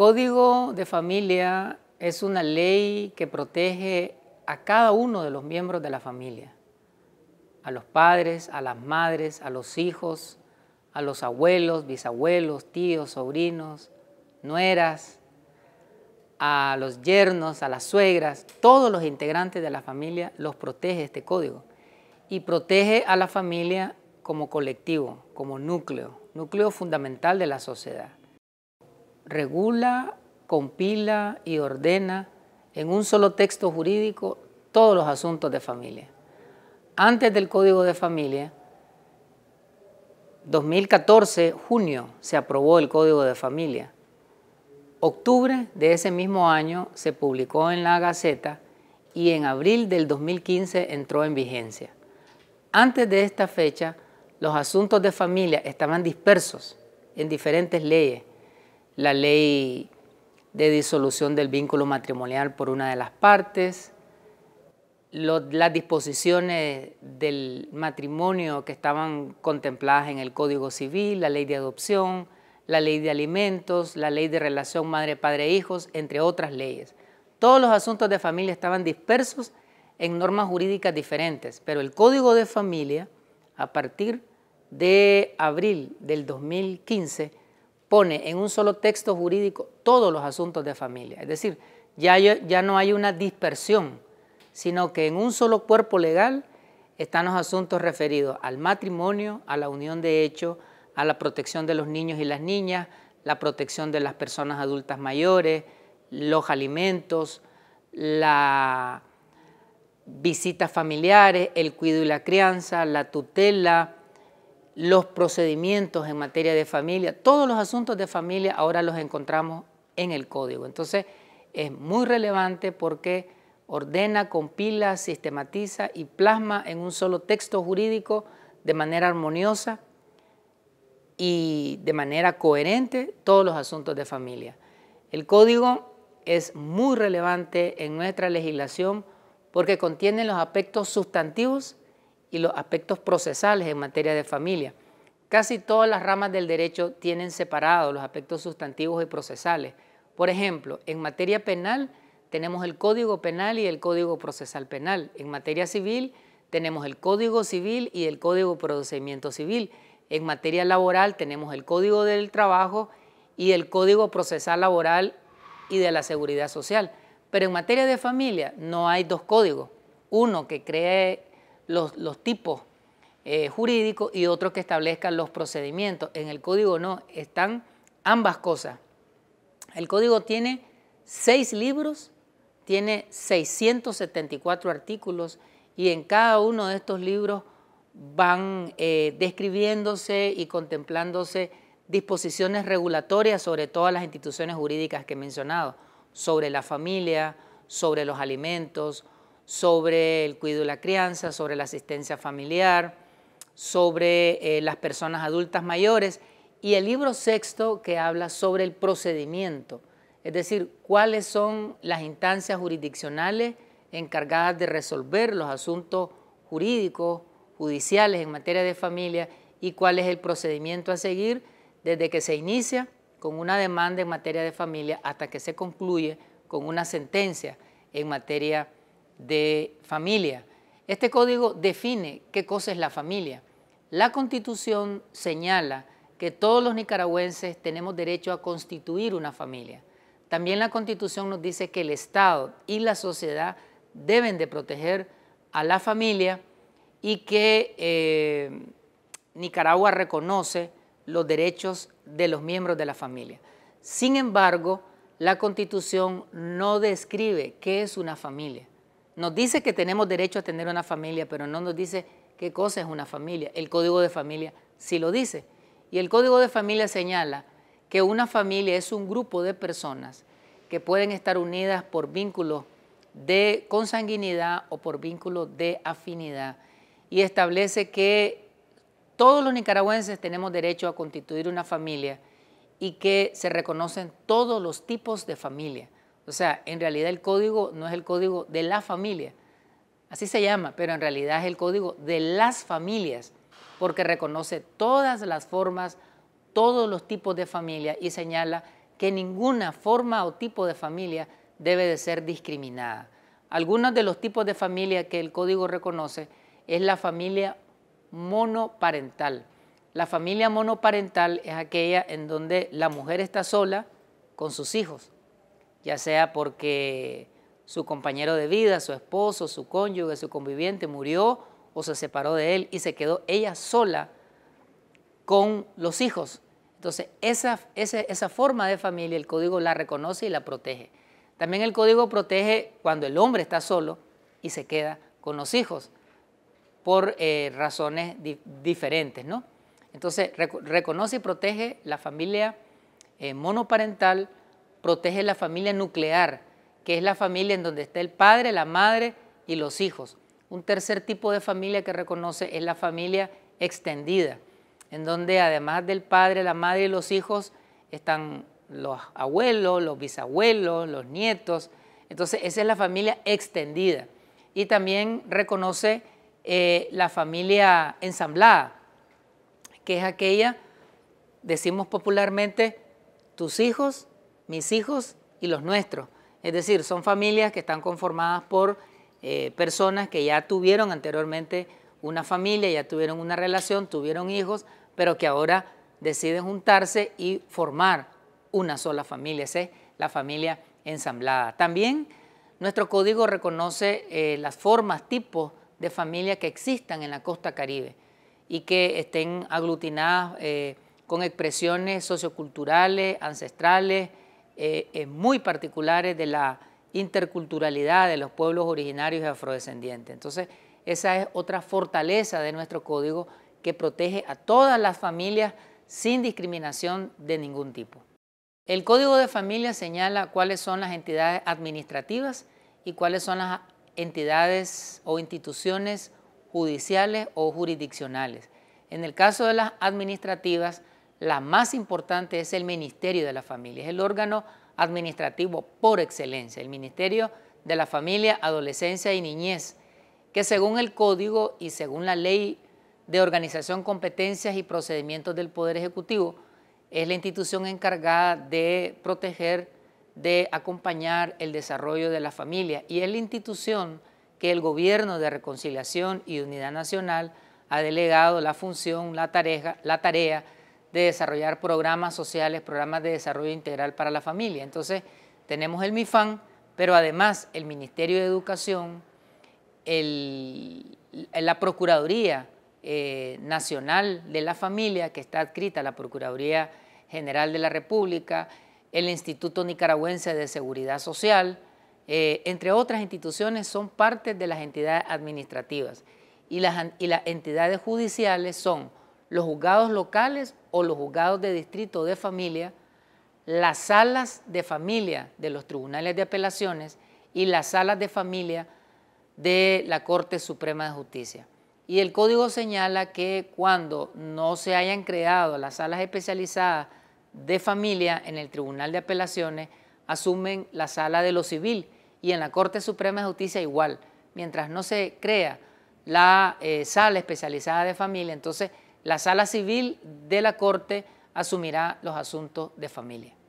Código de Familia es una ley que protege a cada uno de los miembros de la familia, a los padres, a las madres, a los hijos, a los abuelos, bisabuelos, tíos, sobrinos, nueras, a los yernos, a las suegras, todos los integrantes de la familia los protege este código y protege a la familia como colectivo, como núcleo, núcleo fundamental de la sociedad regula, compila y ordena en un solo texto jurídico todos los asuntos de familia. Antes del Código de Familia, 2014, junio, se aprobó el Código de Familia. Octubre de ese mismo año se publicó en la Gaceta y en abril del 2015 entró en vigencia. Antes de esta fecha, los asuntos de familia estaban dispersos en diferentes leyes la ley de disolución del vínculo matrimonial por una de las partes, las disposiciones del matrimonio que estaban contempladas en el Código Civil, la ley de adopción, la ley de alimentos, la ley de relación madre-padre-hijos, entre otras leyes. Todos los asuntos de familia estaban dispersos en normas jurídicas diferentes, pero el Código de Familia, a partir de abril del 2015, pone en un solo texto jurídico todos los asuntos de familia. Es decir, ya, ya no hay una dispersión, sino que en un solo cuerpo legal están los asuntos referidos al matrimonio, a la unión de hecho, a la protección de los niños y las niñas, la protección de las personas adultas mayores, los alimentos, las visitas familiares, el cuidado y la crianza, la tutela, los procedimientos en materia de familia, todos los asuntos de familia ahora los encontramos en el código. Entonces es muy relevante porque ordena, compila, sistematiza y plasma en un solo texto jurídico de manera armoniosa y de manera coherente todos los asuntos de familia. El código es muy relevante en nuestra legislación porque contiene los aspectos sustantivos y los aspectos procesales en materia de familia. Casi todas las ramas del derecho tienen separados los aspectos sustantivos y procesales. Por ejemplo, en materia penal tenemos el Código Penal y el Código Procesal Penal. En materia civil tenemos el Código Civil y el Código Procedimiento Civil. En materia laboral tenemos el Código del Trabajo y el Código Procesal Laboral y de la Seguridad Social. Pero en materia de familia no hay dos códigos. Uno que cree los, tipos eh, jurídicos y otros que establezcan los procedimientos. En el código no, están ambas cosas. El código tiene seis libros, tiene 674 artículos y en cada uno de estos libros van eh, describiéndose y contemplándose disposiciones regulatorias sobre todas las instituciones jurídicas que he mencionado, sobre la familia, sobre los alimentos, sobre el cuidado de la crianza, sobre la asistencia familiar, sobre eh, las personas adultas mayores y el libro sexto que habla sobre el procedimiento, es decir, cuáles son las instancias jurisdiccionales encargadas de resolver los asuntos jurídicos, judiciales en materia de familia y cuál es el procedimiento a seguir desde que se inicia con una demanda en materia de familia hasta que se concluye con una sentencia en materia de familia. Este código define qué cosa es la familia. La constitución señala que todos los nicaragüenses tenemos derecho a constituir una familia. También la constitución nos dice que el Estado y la sociedad deben de proteger a la familia y que eh, Nicaragua reconoce los derechos de los miembros de la familia. Sin embargo, la Constitución no describe qué es una familia. Nos dice que tenemos derecho a tener una familia, pero no nos dice qué cosa es una familia. El código de familia sí lo dice. Y el código de familia señala que una familia es un grupo de personas que pueden estar unidas por vínculo de consanguinidad o por vínculo de afinidad y establece que todos los nicaragüenses tenemos derecho a constituir una familia y que se reconocen todos los tipos de familia. O sea, en realidad el código no es el código de la familia, así se llama, pero en realidad es el código de las familias, porque reconoce todas las formas, todos los tipos de familia y señala que ninguna forma o tipo de familia debe de ser discriminada. Algunos de los tipos de familia que el código reconoce es la familia monoparental. La familia monoparental es aquella en donde la mujer está sola con sus hijos ya sea porque su compañero de vida, su esposo, su cónyuge, su conviviente murió o se separó de él y se quedó ella sola con los hijos. Entonces, esa, esa forma de familia el código la reconoce y la protege. También el código protege cuando el hombre está solo y se queda con los hijos por eh, razones diferentes, ¿no? Entonces, reconoce y protege la familia eh, monoparental, protege la familia nuclear, que es la familia en donde está el padre, la madre y los hijos. Un tercer tipo de familia que reconoce es la familia extendida, en donde además del padre, la madre y los hijos están los abuelos, los bisabuelos, los nietos. Entonces, esa es la familia extendida. Y también reconoce eh, la familia ensamblada, que es aquella, decimos popularmente, tus hijos, mis hijos y los nuestros. Es decir, son familias que están conformadas por eh, personas que ya tuvieron anteriormente una familia, ya tuvieron una relación, tuvieron hijos, pero que ahora deciden juntarse y formar una sola familia. Esa es la familia ensamblada. También nuestro código reconoce eh, las formas, tipos de familia que existan en la costa caribe y que estén aglutinadas eh, con expresiones socioculturales, ancestrales, eh, eh, muy particulares de la interculturalidad de los pueblos originarios y afrodescendientes. Entonces, esa es otra fortaleza de nuestro código que protege a todas las familias sin discriminación de ningún tipo. El Código de Familia señala cuáles son las entidades administrativas y cuáles son las entidades o instituciones judiciales o jurisdiccionales. En el caso de las administrativas, la más importante es el Ministerio de la Familia, es el órgano administrativo por excelencia, el Ministerio de la Familia, Adolescencia y Niñez, que según el Código y según la Ley de Organización, Competencias y Procedimientos del Poder Ejecutivo, es la institución encargada de proteger, de acompañar el desarrollo de la familia y es la institución que el Gobierno de Reconciliación y Unidad Nacional ha delegado la función, la tarea, la tarea de desarrollar programas sociales, programas de desarrollo integral para la familia. Entonces, tenemos el MIFAN, pero además el Ministerio de Educación, la Procuraduría eh, Nacional de la Familia, que está adscrita a la Procuraduría General de la República, el Instituto Nicaragüense de Seguridad Social, eh, entre otras instituciones, son parte de las entidades administrativas. Y las, y las entidades judiciales son los juzgados locales o los juzgados de distrito de familia, las salas de familia de los tribunales de apelaciones y las salas de familia de la Corte Suprema de Justicia. Y el código señala que cuando no se hayan creado las salas especializadas de familia en el Tribunal de Apelaciones, asumen la sala de lo civil y en la Corte Suprema de Justicia igual. Mientras no se crea la eh, sala especializada de familia, entonces la sala civil de la Corte asumirá los asuntos de familia.